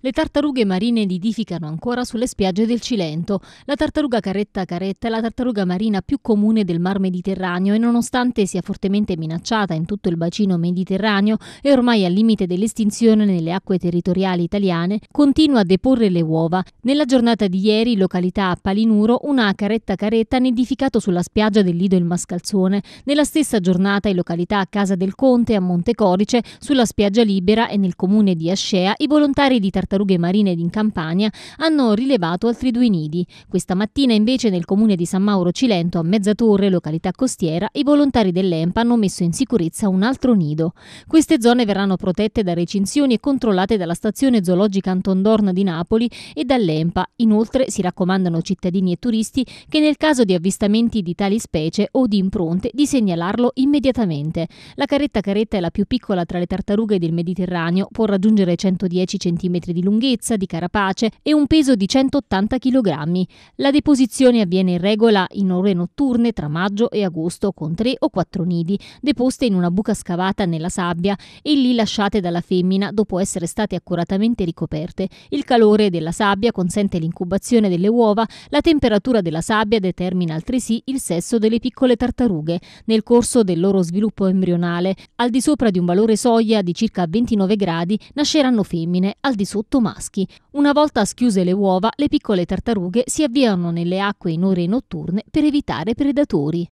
Le tartarughe marine nidificano ancora sulle spiagge del Cilento. La tartaruga caretta caretta è la tartaruga marina più comune del Mar Mediterraneo e nonostante sia fortemente minacciata in tutto il bacino mediterraneo e ormai al limite dell'estinzione nelle acque territoriali italiane, continua a deporre le uova. Nella giornata di ieri, in località Palinuro, una caretta caretta ha nidificato sulla spiaggia del Lido il Mascalzone. Nella stessa giornata, in località Casa del Conte, a Montecorice, sulla spiaggia libera e nel comune di Ascea, i volontari di Tartaruga tartarughe marine in Campania hanno rilevato altri due nidi. Questa mattina invece nel comune di San Mauro Cilento, a Mezzatorre, località costiera, i volontari dell'EMPA hanno messo in sicurezza un altro nido. Queste zone verranno protette da recinzioni e controllate dalla stazione zoologica Antondorno di Napoli e dall'EMPA. Inoltre si raccomandano cittadini e turisti che nel caso di avvistamenti di tali specie o di impronte di segnalarlo immediatamente. La caretta caretta è la più piccola tra le tartarughe del Mediterraneo, può raggiungere 110 cm di di lunghezza di carapace e un peso di 180 kg. La deposizione avviene in regola in ore notturne tra maggio e agosto con tre o quattro nidi, deposte in una buca scavata nella sabbia e lì lasciate dalla femmina dopo essere state accuratamente ricoperte. Il calore della sabbia consente l'incubazione delle uova, la temperatura della sabbia determina altresì il sesso delle piccole tartarughe nel corso del loro sviluppo embrionale. Al di sopra di un valore soglia di circa 29 gradi nasceranno femmine, al di sotto soprattutto maschi. Una volta schiuse le uova, le piccole tartarughe si avviano nelle acque in ore notturne per evitare predatori.